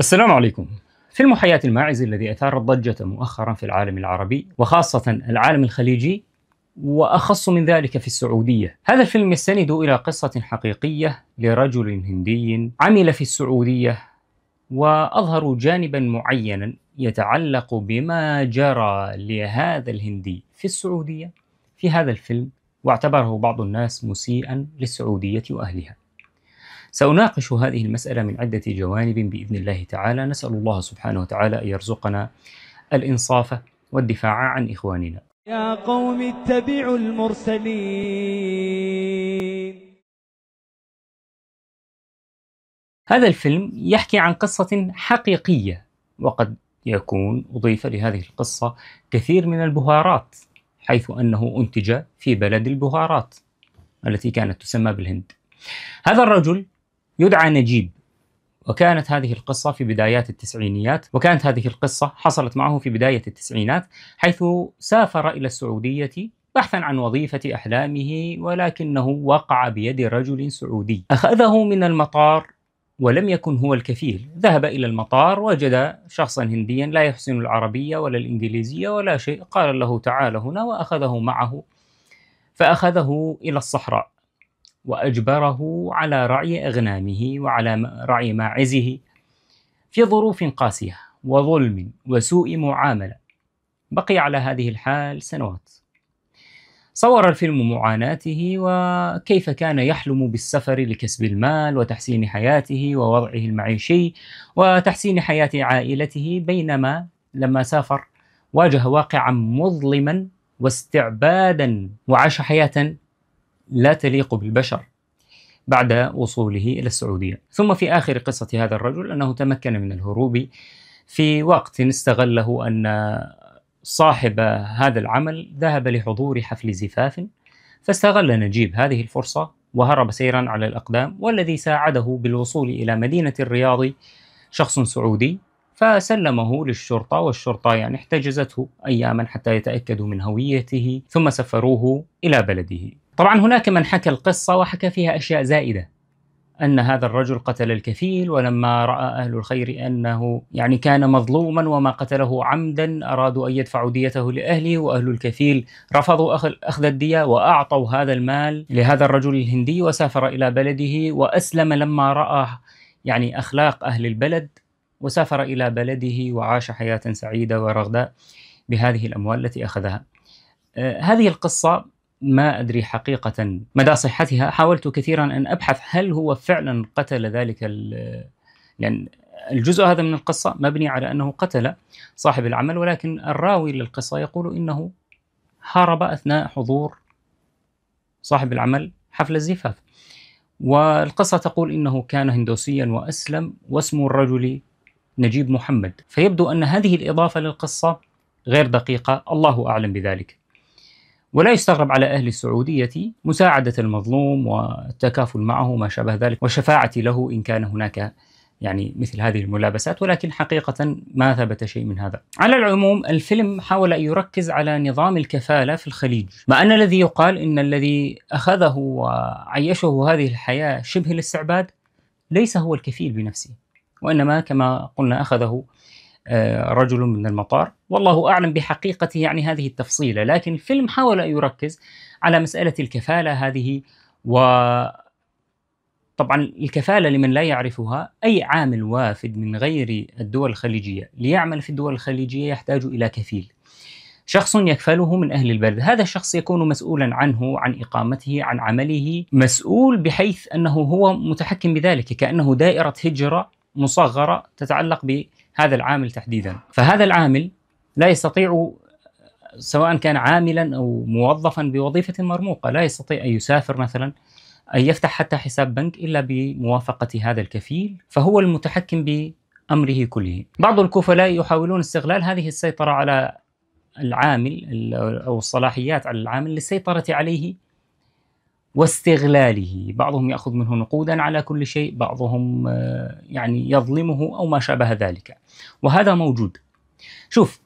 السلام عليكم. فيلم حياة الماعز الذي أثار الضجة مؤخرا في العالم العربي وخاصة العالم الخليجي وأخص من ذلك في السعودية. هذا الفيلم يستند إلى قصة حقيقية لرجل هندي عمل في السعودية وأظهروا جانبا معينا يتعلق بما جرى لهذا الهندي في السعودية في هذا الفيلم واعتبره بعض الناس مسيئا للسعودية وأهلها. سأناقش هذه المسألة من عدة جوانب بإذن الله تعالى نسأل الله سبحانه وتعالى أن يرزقنا الإنصاف والدفاع عن إخواننا يا قوم اتبعوا المرسلين هذا الفيلم يحكي عن قصة حقيقية وقد يكون أضيف لهذه القصة كثير من البهارات حيث أنه أنتج في بلد البهارات التي كانت تسمى بالهند هذا الرجل يدعى نجيب وكانت هذه القصة في بدايات التسعينيات وكانت هذه القصة حصلت معه في بداية التسعينات حيث سافر إلى السعودية بحثا عن وظيفة أحلامه ولكنه وقع بيد رجل سعودي أخذه من المطار ولم يكن هو الكفيل ذهب إلى المطار وجد شخصا هنديا لا يحسن العربية ولا الإنجليزية ولا شيء قال له تعال هنا وأخذه معه فأخذه إلى الصحراء وأجبره على رعي أغنامه وعلى رعي ماعزه في ظروف قاسية وظلم وسوء معاملة بقي على هذه الحال سنوات صور الفيلم معاناته وكيف كان يحلم بالسفر لكسب المال وتحسين حياته ووضعه المعيشي وتحسين حياة عائلته بينما لما سافر واجه واقعا مظلما واستعبادا وعاش حياة لا تليق بالبشر بعد وصوله إلى السعودية ثم في آخر قصة هذا الرجل أنه تمكن من الهروب في وقت استغله أن صاحب هذا العمل ذهب لحضور حفل زفاف فاستغل نجيب هذه الفرصة وهرب سيرا على الأقدام والذي ساعده بالوصول إلى مدينة الرياض شخص سعودي فسلمه للشرطة والشرطة يعني احتجزته أياما حتى يتأكدوا من هويته ثم سفروه إلى بلده طبعا هناك من حكى القصة وحكى فيها أشياء زائدة أن هذا الرجل قتل الكفيل ولما رأى أهل الخير أنه يعني كان مظلوما وما قتله عمدا أرادوا أن يدفعوا ديته لأهله وأهل الكفيل رفضوا أخذ الدية وأعطوا هذا المال لهذا الرجل الهندي وسافر إلى بلده وأسلم لما رأى يعني أخلاق أهل البلد وسافر إلى بلده وعاش حياة سعيدة ورغداء بهذه الأموال التي أخذها آه، هذه القصة ما أدري حقيقة مدى صحتها حاولت كثيرا أن أبحث هل هو فعلا قتل ذلك لأن الجزء هذا من القصة مبني على أنه قتل صاحب العمل ولكن الراوي للقصة يقول إنه هرب أثناء حضور صاحب العمل حفل الزفاف والقصة تقول إنه كان هندوسيا وأسلم واسم الرجل نجيب محمد فيبدو أن هذه الإضافة للقصة غير دقيقة الله أعلم بذلك ولا يستغرب على أهل السعودية مساعدة المظلوم والتكافل معه ما شابه ذلك وشفاعة له إن كان هناك يعني مثل هذه الملابسات ولكن حقيقة ما ثبت شيء من هذا على العموم الفيلم حاول أن يركز على نظام الكفالة في الخليج مع أن الذي يقال إن الذي أخذه وعيشه هذه الحياة شبه الاستعباد ليس هو الكفيل بنفسه وإنما كما قلنا أخذه آه، رجل من المطار والله أعلم بحقيقة يعني هذه التفصيلة لكن الفيلم حاول أن يركز على مسألة الكفالة هذه و طبعا الكفالة لمن لا يعرفها أي عامل وافد من غير الدول الخليجية ليعمل في الدول الخليجية يحتاج إلى كفيل شخص يكفله من أهل البلد هذا الشخص يكون مسؤولا عنه عن إقامته عن عمله مسؤول بحيث أنه هو متحكم بذلك كأنه دائرة هجرة مصغرة تتعلق ب هذا العامل تحديدا فهذا العامل لا يستطيع سواء كان عاملا او موظفا بوظيفه مرموقه لا يستطيع ان يسافر مثلا ان يفتح حتى حساب بنك الا بموافقه هذا الكفيل فهو المتحكم بامره كله. بعض الكفلاء يحاولون استغلال هذه السيطره على العامل او الصلاحيات على العامل للسيطره عليه واستغلاله بعضهم يأخذ منه نقودا على كل شيء بعضهم آه، يعني يظلمه أو ما شابه ذلك وهذا موجود شوف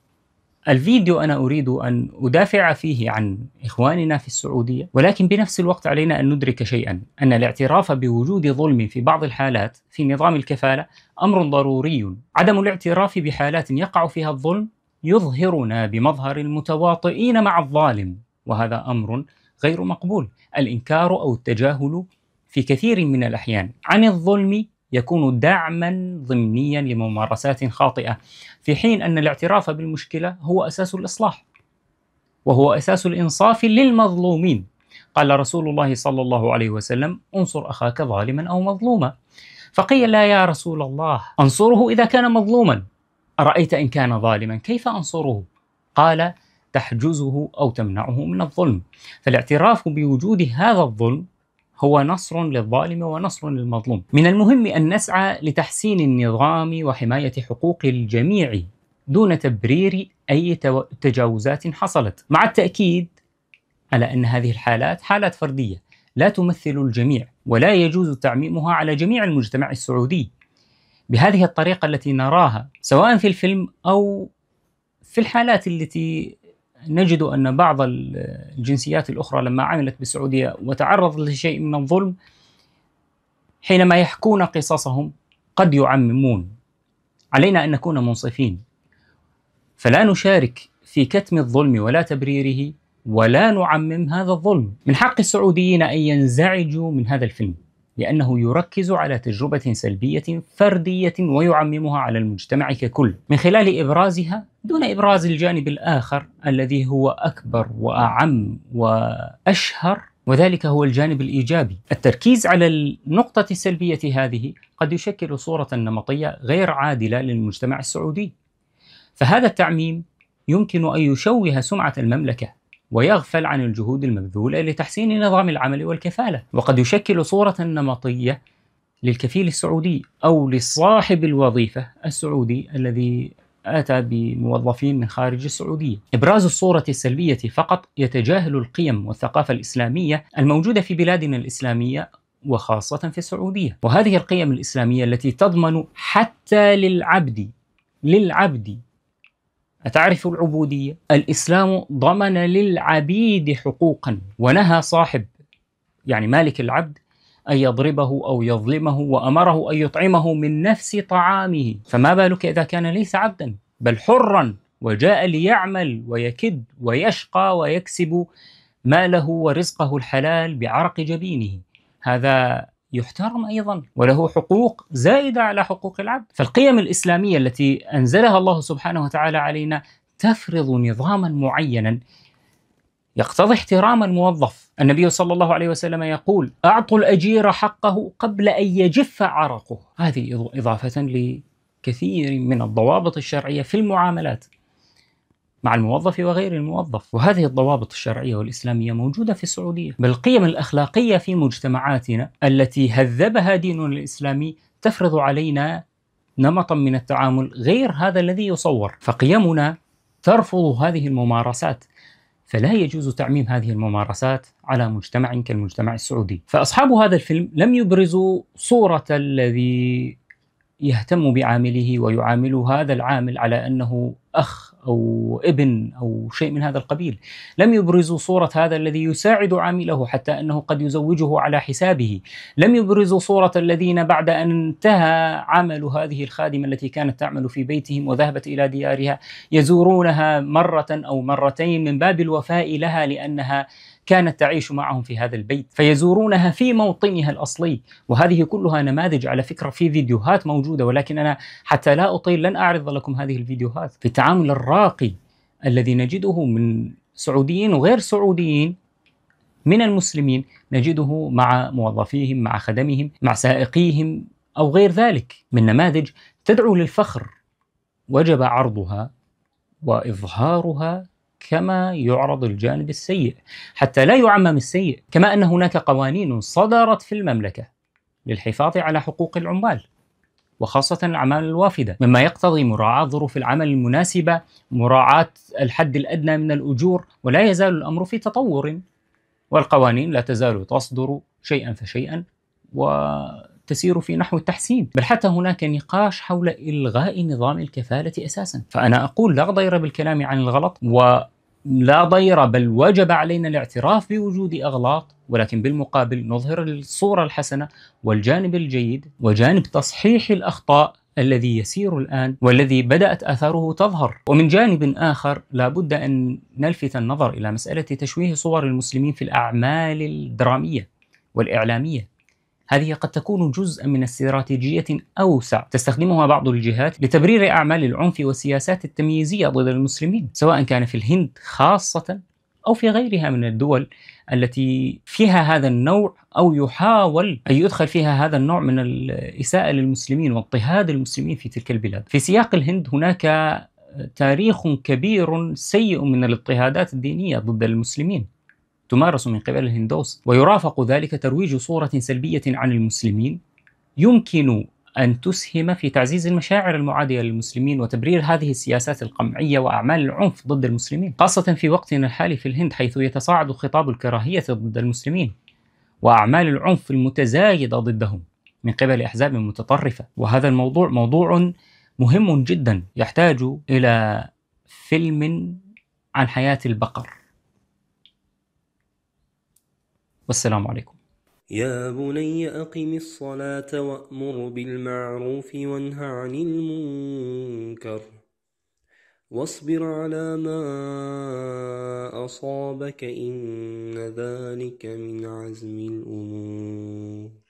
الفيديو أنا أريد أن أدافع فيه عن إخواننا في السعودية ولكن بنفس الوقت علينا أن ندرك شيئا أن الاعتراف بوجود ظلم في بعض الحالات في نظام الكفالة أمر ضروري عدم الاعتراف بحالات يقع فيها الظلم يظهرنا بمظهر المتواطئين مع الظالم وهذا أمر غير مقبول الإنكار أو التجاهل في كثير من الأحيان عن الظلم يكون دعما ضمنيا لممارسات خاطئة في حين أن الاعتراف بالمشكلة هو أساس الإصلاح وهو أساس الإنصاف للمظلومين قال رسول الله صلى الله عليه وسلم انصر أخاك ظالما أو مظلوما فقيل لا يا رسول الله أنصره إذا كان مظلوما أرأيت إن كان ظالما كيف أنصره قال تحجزه او تمنعه من الظلم فالاعتراف بوجود هذا الظلم هو نصر للظالم ونصر للمظلوم من المهم ان نسعى لتحسين النظام وحمايه حقوق الجميع دون تبرير اي تجاوزات حصلت مع التاكيد على ان هذه الحالات حالات فرديه لا تمثل الجميع ولا يجوز تعميمها على جميع المجتمع السعودي بهذه الطريقه التي نراها سواء في الفيلم او في الحالات التي نجد أن بعض الجنسيات الأخرى لما عملت بالسعودية وتعرضت لشيء من الظلم حينما يحكون قصصهم قد يعممون علينا أن نكون منصفين فلا نشارك في كتم الظلم ولا تبريره ولا نعمم هذا الظلم من حق السعوديين أن ينزعجوا من هذا الفيلم لأنه يركز على تجربة سلبية فردية ويعممها على المجتمع ككل من خلال إبرازها دون إبراز الجانب الآخر الذي هو أكبر وأعم وأشهر وذلك هو الجانب الإيجابي التركيز على النقطة السلبية هذه قد يشكل صورة نمطية غير عادلة للمجتمع السعودي فهذا التعميم يمكن أن يشوه سمعة المملكة ويغفل عن الجهود المبذولة لتحسين نظام العمل والكفالة وقد يشكل صورة نمطية للكفيل السعودي أو لصاحب الوظيفة السعودي الذي أتى بموظفين من خارج السعودية إبراز الصورة السلبية فقط يتجاهل القيم والثقافة الإسلامية الموجودة في بلادنا الإسلامية وخاصة في السعودية وهذه القيم الإسلامية التي تضمن حتى للعبد للعبد أتعرف العبودية؟ الإسلام ضمن للعبيد حقوقا ونهى صاحب يعني مالك العبد أن يضربه أو يظلمه وأمره أن يطعمه من نفس طعامه فما بالك إذا كان ليس عبدا بل حرا وجاء ليعمل ويكد ويشقى ويكسب ماله ورزقه الحلال بعرق جبينه هذا يحترم ايضا وله حقوق زائده على حقوق العبد فالقيم الاسلاميه التي انزلها الله سبحانه وتعالى علينا تفرض نظاما معينا يقتضي احترام الموظف النبي صلى الله عليه وسلم يقول أعطوا الأجير حقه قبل أن يجف عرقه هذه إضافة لكثير من الضوابط الشرعية في المعاملات مع الموظف وغير الموظف وهذه الضوابط الشرعية والإسلامية موجودة في السعودية بالقيم الأخلاقية في مجتمعاتنا التي هذبها ديننا الإسلامي تفرض علينا نمطا من التعامل غير هذا الذي يصور فقيمنا ترفض هذه الممارسات فلا يجوز تعميم هذه الممارسات على مجتمع كالمجتمع السعودي فأصحاب هذا الفيلم لم يبرزوا صورة الذي يهتم بعامله ويعامل هذا العامل على أنه اخ او ابن او شيء من هذا القبيل لم يبرزوا صوره هذا الذي يساعد عامله حتى انه قد يزوجه على حسابه لم يبرزوا صوره الذين بعد ان انتهى عمل هذه الخادمه التي كانت تعمل في بيتهم وذهبت الى ديارها يزورونها مره او مرتين من باب الوفاء لها لانها كانت تعيش معهم في هذا البيت فيزورونها في موطنها الأصلي وهذه كلها نماذج على فكرة في فيديوهات موجودة ولكن أنا حتى لا أطيل لن أعرض لكم هذه الفيديوهات في التعامل الراقي الذي نجده من سعوديين وغير سعوديين من المسلمين نجده مع موظفيهم مع خدمهم مع سائقيهم أو غير ذلك من نماذج تدعو للفخر وجب عرضها وإظهارها كما يعرض الجانب السيء حتى لا يعمم السيء كما أن هناك قوانين صدرت في المملكة للحفاظ على حقوق العمال وخاصة الأعمال الوافدة مما يقتضي مراعاة ظروف العمل المناسبة مراعاة الحد الأدنى من الأجور ولا يزال الأمر في تطور والقوانين لا تزال تصدر شيئا فشيئا وتسير في نحو التحسين بل حتى هناك نقاش حول إلغاء نظام الكفالة أساسا فأنا أقول لا ضير بالكلام عن الغلط و لا ضير بل وجب علينا الاعتراف بوجود اغلاط ولكن بالمقابل نظهر الصوره الحسنه والجانب الجيد وجانب تصحيح الاخطاء الذي يسير الان والذي بدات اثاره تظهر ومن جانب اخر لابد ان نلفت النظر الى مساله تشويه صور المسلمين في الاعمال الدراميه والاعلاميه هذه قد تكون جزءا من استراتيجية أوسع تستخدمها بعض الجهات لتبرير أعمال العنف والسياسات التمييزية ضد المسلمين سواء كان في الهند خاصة أو في غيرها من الدول التي فيها هذا النوع أو يحاول أن يدخل فيها هذا النوع من الإساءة للمسلمين واضطهاد المسلمين في تلك البلاد في سياق الهند هناك تاريخ كبير سيء من الاضطهادات الدينية ضد المسلمين تمارس من قبل الهندوس ويرافق ذلك ترويج صورة سلبية عن المسلمين يمكن أن تسهم في تعزيز المشاعر المعادية للمسلمين وتبرير هذه السياسات القمعية وأعمال العنف ضد المسلمين خاصة في وقتنا الحالي في الهند حيث يتصاعد خطاب الكراهية ضد المسلمين وأعمال العنف المتزايدة ضدهم من قبل أحزاب متطرفة وهذا الموضوع موضوع مهم جدا يحتاج إلى فيلم عن حياة البقر والسلام عليكم يا بني أقم الصلاة وأمر بالمعروف وانه عن المنكر واصبر على ما أصابك إن ذلك من عزم الأمور